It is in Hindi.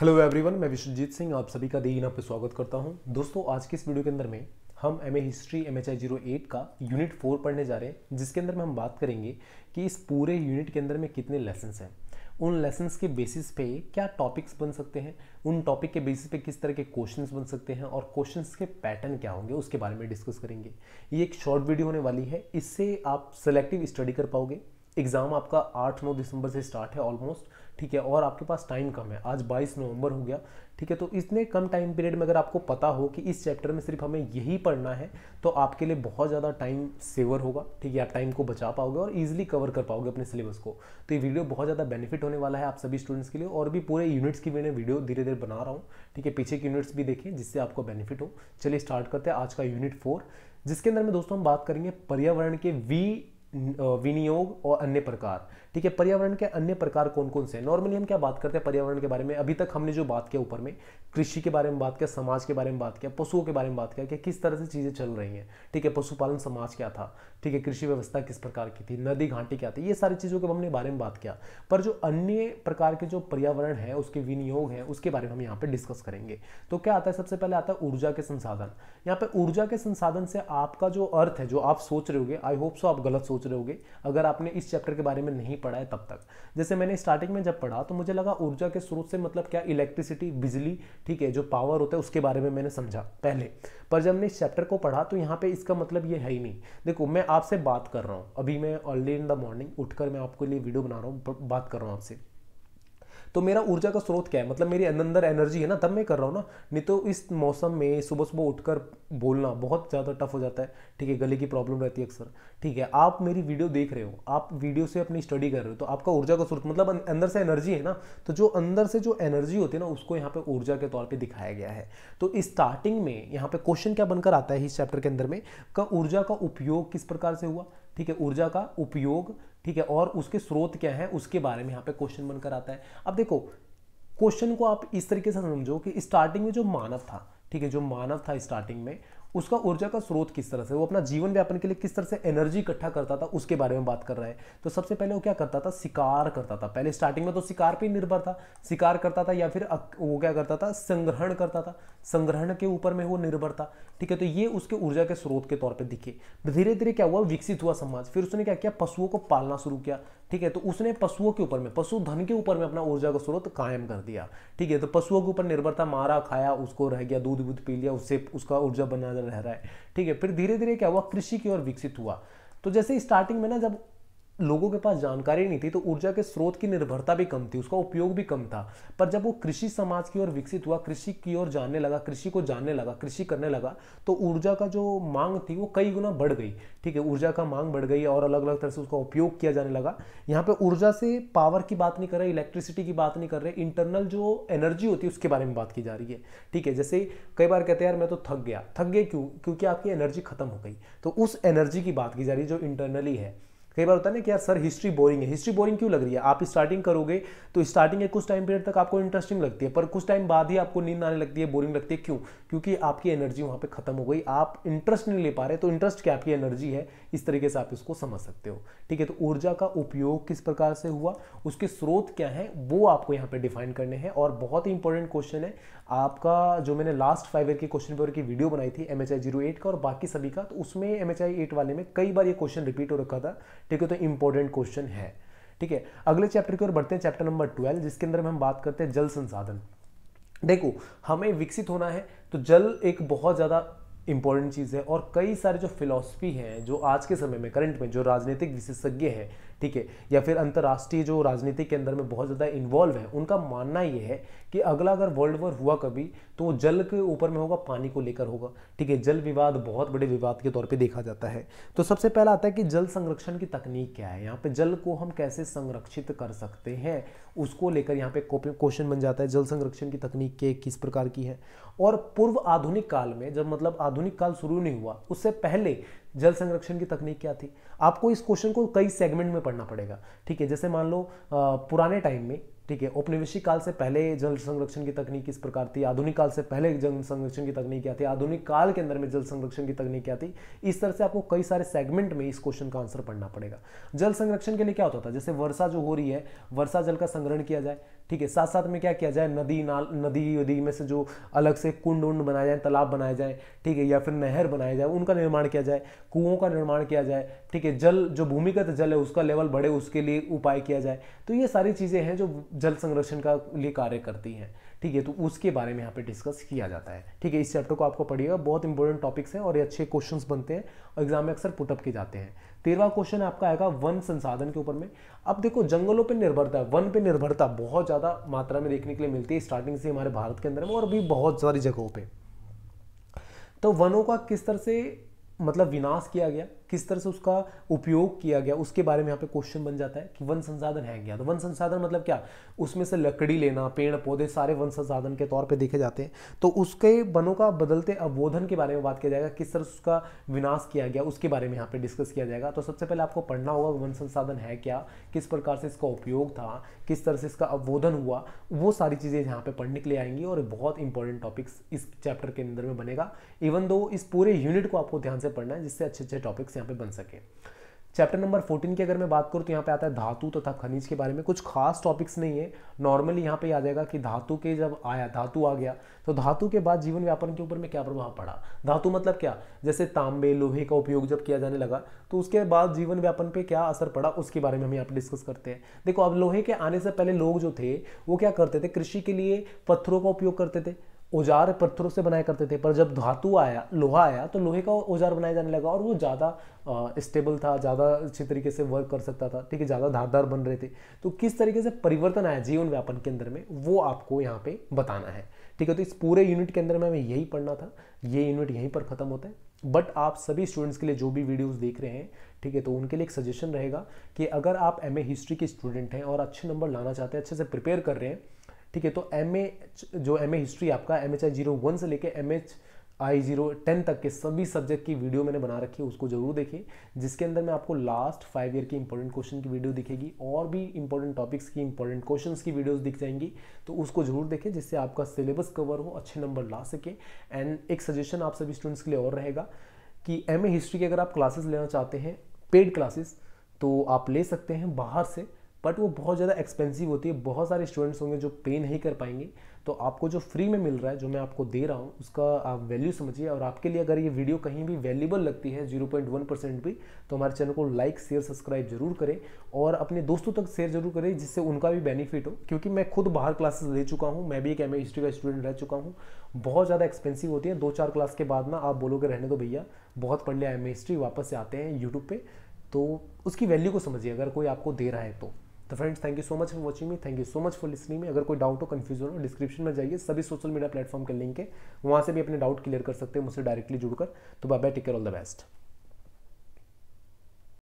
हेलो एवरीवन मैं विश्वजीत सिंह आप सभी का देना पे स्वागत करता हूं दोस्तों आज की इस वीडियो के अंदर में हम M A history M H I zero eight का यूनिट फोर पढ़ने जा रहे हैं जिसके अंदर में हम बात करेंगे कि इस पूरे यूनिट के अंदर में कितने लेसन्स हैं उन लेसन्स के बेसिस पे क्या टॉपिक्स बन सकते हैं उन टॉपिक के बेसिस पे किस तरह के क्वेश्चंस बन सकते हैं और क्वेश्चंस के पैटर्न क्या होंगे उसके बारे में डिस्कस करेंगे ये एक शॉर्ट वीडियो होने वाली है इससे आप सेलेक्टिव स्टडी कर पाओगे एग्ज़ाम आपका आठ नौ दिसंबर से स्टार्ट है ऑलमोस्ट ठीक है और आपके पास टाइम कम है आज 22 नवंबर हो गया ठीक है तो इतने कम टाइम पीरियड में अगर आपको पता हो कि इस चैप्टर में सिर्फ हमें यही पढ़ना है तो आपके लिए बहुत ज़्यादा टाइम सेवर होगा ठीक है आप टाइम को बचा पाओगे और इजिली कवर कर पाओगे अपने सिलेबस को तो ये वीडियो बहुत ज़्यादा बेनिफिट होने वाला है आप सभी स्टूडेंट्स के लिए और भी पूरे यूनिट्स की मैंने वीडियो धीरे धीरे बना रहा हूँ ठीक है पीछे की यूनिट्स भी देखें जिससे आपको बेनिफिट हो चलिए स्टार्ट करते हैं आज का यूनिट फोर जिसके अंदर में दोस्तों हम बात करेंगे पर्यावरण के वी विनियोग और अन्य प्रकार ठीक है पर्यावरण के अन्य प्रकार कौन कौन से नॉर्मली हम क्या बात करते हैं पर्यावरण के बारे में अभी तक हमने जो बात किया ऊपर में कृषि के बारे में बात किया समाज के बारे में बात किया पशुओं के बारे में बात किया कि किस तरह से चीज़ें चल रही हैं ठीक है पशुपालन समाज क्या था ठीक है कृषि व्यवस्था किस प्रकार की थी नदी घाटी क्या थी ये सारी चीज़ों के हमने बारे में बात किया पर जो अन्य प्रकार के जो पर्यावरण है उसके विनियोग है उसके बारे में हम यहाँ पे डिस्कस करेंगे तो क्या आता है सबसे पहले आता है ऊर्जा के संसाधन यहाँ पर ऊर्जा के संसाधन से आपका जो अर्थ है जो आप सोच रहे होगे आई होप सो आप गलत सोच रहे होगे अगर आपने इस चैप्टर के बारे में नहीं पढ़ा है तब तक जैसे मैंने स्टार्टिंग में जब पढ़ा तो मुझे लगा ऊर्जा के स्रोत से मतलब क्या इलेक्ट्रिसिटी बिजली ठीक है जो पावर होता है उसके बारे में मैंने समझा पहले पर जब मैंने इस चैप्टर को पढ़ा तो यहाँ पे इसका मतलब ये है ही नहीं देखो मैं आपसे बात कर रहा हूँ अभी मैं अर्ली इन द मॉर्निंग उठकर मैं आपके लिए वीडियो बना रहा हूँ बात कर रहा हूँ आपसे तो मेरा ऊर्जा का स्रोत क्या है मतलब मेरी अंदर एनर्जी है ना तब मैं कर रहा हूँ ना नहीं तो इस मौसम में सुबह सुबह उठकर बोलना बहुत ज़्यादा टफ हो जाता है ठीक है गले की प्रॉब्लम रहती है अक्सर ठीक है आप मेरी वीडियो देख रहे हो आप वीडियो से अपनी स्टडी कर रहे हो तो आपका ऊर्जा का स्रोत मतलब अं-, अंदर से एनर्जी है ना तो जो अंदर से जो एनर्जी होती है ना उसको यहाँ पर ऊर्जा के तौर पर दिखाया गया है तो स्टार्टिंग में यहाँ पर क्वेश्चन क्या बनकर आता है इस चैप्टर के अंदर में का ऊर्जा का उपयोग किस प्रकार से हुआ ठीक है ऊर्जा का उपयोग ठीक है और उसके स्रोत क्या है उसके बारे में यहाँ पे क्वेश्चन बनकर आता है अब देखो क्वेश्चन को आप इस तरीके से समझो कि स्टार्टिंग में जो मानव था ठीक है जो मानव था स्टार्टिंग में उसका ऊर्जा का स्रोत किस तरह से वो अपना जीवन व्यापन के लिए किस तरह से एनर्जी इकट्ठा करता था उसके बारे में बात कर रहा है तो सबसे पहले वो क्या करता था शिकार करता था पहले स्टार्टिंग में तो शिकार पर ही निर्भर था शिकार करता था या फिर वो क्या करता था संग्रहण करता था संग्रहण के ऊपर में वो निर्भर था ठीक है तो ये उसके ऊर्जा के स्रोत के तौर पर दिखे धीरे धीरे क्या हुआ विकसित हुआ समाज फिर उसने क्या किया पशुओं को पालना शुरू किया ठीक है तो उसने पशुओं के ऊपर में पशुधन के ऊपर में अपना ऊर्जा का स्रोत कायम कर दिया ठीक है तो पशुओं के ऊपर निर्भर था मारा खाया उसको रह गया दूध वूध पी लिया उससे उसका ऊर्जा बना नजर रह रहा है ठीक है फिर धीरे धीरे क्या हुआ कृषि की ओर विकसित हुआ तो जैसे स्टार्टिंग में ना जब लोगों के पास जानकारी नहीं थी तो ऊर्जा के स्रोत की निर्भरता भी कम थी उसका उपयोग भी कम था पर जब वो कृषि समाज की ओर विकसित हुआ कृषि की ओर जानने लगा कृषि को जानने लगा कृषि करने लगा तो ऊर्जा का जो मांग थी वो कई गुना बढ़ गई ठीक है ऊर्जा का मांग बढ़ गई और अलग अलग तरह से उसका उपयोग किया जाने लगा यहाँ पर ऊर्जा से पावर की बात नहीं कर रहे इलेक्ट्रिसिटी की बात नहीं कर रहे इंटरनल जो एनर्जी होती है उसके बारे में बात की जा रही है ठीक है जैसे कई बार कहते हैं यार मैं तो थक गया थक गया क्यों क्योंकि आपकी एनर्जी खत्म हो गई तो उस एनर्जी की बात की जा रही है जो इंटरनली है कई बार होता है ना कि यार सर हिस्ट्री बोरिंग है हिस्ट्री बोरिंग क्यों लग रही है आप स्टार्टिंग करोगे तो स्टार्टिंग के कुछ टाइम पीरियड तक आपको इंटरेस्टिंग लगती है पर कुछ टाइम बाद ही आपको नींद आने लगती है बोरिंग लगती है क्यों क्योंकि आपकी एनर्जी वहाँ पर खत्म हो गई आप इंटरेस्ट नहीं ले पा रहे तो इंटरेस्ट क्या आपकी एनर्जी है इस तरीके से आप इसको समझ सकते हो ठीक है तो ऊर्जा का उपयोग किस प्रकार से हुआ उसके स्रोत क्या है वो आपको यहाँ पर डिफाइन करने हैं और बहुत ही इंपॉर्टेंट क्वेश्चन है आपका जो मैंने लास्ट फाइव ईयर के क्वेश्चन पेपर की वीडियो बनाई थी एम एच जीरो एट का और बाकी सभी का तो उसमें एम एच एट वाले में कई बार ये क्वेश्चन रिपीट हो रखा था ठीक है तो इंपॉर्टेंट क्वेश्चन है ठीक है अगले चैप्टर की ओर बढ़ते हैं चैप्टर नंबर ट्वेल्व जिसके अंदर हम बात करते हैं जल संसाधन देखो हमें विकसित होना है तो जल एक बहुत ज़्यादा इम्पॉर्टेंट चीज़ है और कई सारे जो फिलॉसफी हैं जो आज के समय में करंट में जो राजनीतिक विशेषज्ञ हैं ठीक है या फिर अंतर्राष्ट्रीय जो राजनीति के अंदर में बहुत ज़्यादा इन्वॉल्व है उनका मानना ये है कि अगला अगर वर्ल्ड वॉर हुआ कभी तो जल के ऊपर में होगा पानी को लेकर होगा ठीक है जल विवाद बहुत बड़े विवाद के तौर पर देखा जाता है तो सबसे पहला आता है कि जल संरक्षण की तकनीक क्या है यहाँ पे जल को हम कैसे संरक्षित कर सकते हैं उसको लेकर यहाँ पे क्वेश्चन बन जाता है जल संरक्षण की तकनीक के किस प्रकार की है और पूर्व आधुनिक काल में जब मतलब आधुनिक काल शुरू नहीं हुआ उससे पहले जल संरक्षण की तकनीक क्या थी आपको इस क्वेश्चन को कई सेगमेंट में पढ़ना पड़ेगा ठीक है जैसे मान लो पुराने टाइम में ठीक है औपनिवेशिक काल से पहले जल संरक्षण की तकनीक किस प्रकार थी आधुनिक काल से पहले जल संरक्षण की तकनीक क्या थी आधुनिक काल के अंदर में जल संरक्षण की तकनीक क्या थी इस तरह से आपको कई सारे सेगमेंट में इस क्वेश्चन का आंसर पढ़ना पड़ेगा जल संरक्षण के लिए क्या होता था जैसे वर्षा जो हो रही है वर्षा जल का संग्रहण किया जाए ठीक है साथ साथ में क्या किया जाए नदी नाल नदी उदी में से जो अलग से कुंड उंड बनाए जाए तालाब बनाए जाए ठीक है या फिर नहर बनाए जाए उनका निर्माण किया जाए कुओं का निर्माण किया जाए ठीक है जल जो भूमिगत जल है उसका लेवल बढ़े उसके लिए उपाय किया जाए तो ये सारी चीज़ें हैं जो जल संरक्षण का लिए कार्य करती हैं ठीक है तो उसके बारे में यहाँ पे डिस्कस किया जाता है ठीक है इस चैप्टर को आपको पढ़िएगा बहुत इंपॉर्टेंट टॉपिक्स हैं और ये अच्छे क्वेश्चंस बनते हैं और एग्जाम में अक्सर पुटअप किए जाते हैं तेरवा क्वेश्चन आपका आएगा वन संसाधन के ऊपर में अब देखो जंगलों पर निर्भरता वन पे निर्भरता बहुत ज़्यादा मात्रा में देखने के लिए मिलती है स्टार्टिंग से हमारे भारत के अंदर में और भी बहुत सारी जगहों पर तो वनों का किस तरह से मतलब विनाश किया गया किस तरह से उसका उपयोग किया गया उसके बारे में यहाँ पे क्वेश्चन बन जाता है कि वन संसाधन है क्या तो वन संसाधन मतलब क्या उसमें से लकड़ी लेना पेड़ पौधे सारे वन संसाधन के तौर पे देखे जाते हैं तो उसके वनों का बदलते अवबोधन के बारे में बात किया जाएगा किस तरह से उसका विनाश किया गया उसके बारे में यहाँ पर डिस्कस किया जाएगा तो सबसे पहले आपको पढ़ना होगा वन संसाधन है क्या किस प्रकार से इसका उपयोग था किस तरह से इसका अवबोधन हुआ वो सारी चीज़ें यहाँ पर पढ़ने के लिए आएंगी और बहुत इंपॉर्टेंट टॉपिक्स इस चैप्टर के अंदर में बनेगा इवन दो इस पूरे यूनिट को आपको ध्यान से से पढ़ना है जिससे अच्छे अच्छे टॉपिक्स यहाँ पे बन सके चैप्टर नंबर फोर्टीन की अगर मैं बात करूँ तो यहाँ पे आता है धातु तथा तो खनिज के बारे में कुछ खास टॉपिक्स नहीं है नॉर्मली यहाँ पे आ जाएगा कि धातु के जब आया धातु आ गया तो धातु के बाद जीवन व्यापन के ऊपर में क्या प्रभाव पड़ा धातु मतलब क्या जैसे तांबे लोहे का उपयोग जब किया जाने लगा तो उसके बाद जीवन व्यापन पर क्या असर पड़ा उसके बारे में हम यहाँ पर डिस्कस करते हैं देखो अब लोहे के आने से पहले लोग जो थे वो क्या करते थे कृषि के लिए पत्थरों का उपयोग करते थे औजार पत्थरों से बनाया करते थे पर जब धातु आया लोहा आया तो लोहे का औजार बनाया जाने लगा और वो ज़्यादा स्टेबल था ज़्यादा अच्छी तरीके से वर्क कर सकता था ठीक है ज़्यादा धारदार बन रहे थे तो किस तरीके से परिवर्तन आया जीवन व्यापन के अंदर में वो आपको यहाँ पे बताना है ठीक है तो इस पूरे यूनिट के अंदर में हमें यही पढ़ना था ये यूनिट यहीं पर ख़त्म होता है बट आप सभी स्टूडेंट्स के लिए जो भी वीडियोज़ देख रहे हैं ठीक है तो उनके लिए एक सजेशन रहेगा कि अगर आप एम हिस्ट्री के स्टूडेंट हैं और अच्छे नंबर लाना चाहते हैं अच्छे से प्रिपेयर कर रहे हैं ठीक है तो एम जो एम हिस्ट्री आपका M H I zero one से लेकर M H I zero ten तक के सभी सब्जेक्ट की वीडियो मैंने बना रखी है उसको जरूर देखिए जिसके अंदर मैं आपको लास्ट फाइव ईयर की इंपॉर्टेंट क्वेश्चन की वीडियो दिखेगी और भी इंपॉर्टेंट टॉपिक्स की इंपॉर्टेंट क्वेश्चन की वीडियोज दिख जाएंगी तो उसको जरूर देखें जिससे आपका सिलेबस कवर हो अच्छे नंबर ला सके एंड एक सजेशन आप सभी स्टूडेंट्स के लिए और रहेगा कि एम हिस्ट्री की अगर आप क्लासेस लेना चाहते हैं पेड क्लासेस तो आप ले सकते हैं बाहर से बट वो बहुत ज़्यादा एक्सपेंसिव होती है बहुत सारे स्टूडेंट्स होंगे जो पे नहीं कर पाएंगे तो आपको जो फ्री में मिल रहा है जो मैं आपको दे रहा हूँ उसका आप वैल्यू समझिए और आपके लिए अगर ये वीडियो कहीं भी वैल्यूबल लगती है 0.1 परसेंट भी तो हमारे चैनल को लाइक शेयर सब्सक्राइब जरूर करें और अपने दोस्तों तक शेयर जरूर करें जिससे उनका भी बेनिफिट हो क्योंकि मैं खुद बाहर क्लासेस ले चुका हूँ मैं भी एक एम हिस्ट्री का स्टूडेंट रह चुका हूँ बहुत ज़्यादा एक्सपेंसिव होती है दो चार क्लास के बाद ना आप बोलोगे रहने दो भैया बहुत पढ़ लिया एम हिस्ट्री वापस से आते हैं यूट्यूब पर तो उसकी वैल्यू को समझिए अगर कोई आपको दे रहा है तो तो friends thank you so much for watching me thank you so much for listening में अगर कोई डाउट हो कन्फ्यूज हो डिस्क्रिप्शन में जाइए सभी सोशल मीडिया प्लेटफॉर्म के लिंक है वहाँ से भी अपने डाउट क्लियर कर सकते हैं मुझसे डायरेक्टली जुड़कर तो bye bye take care all the best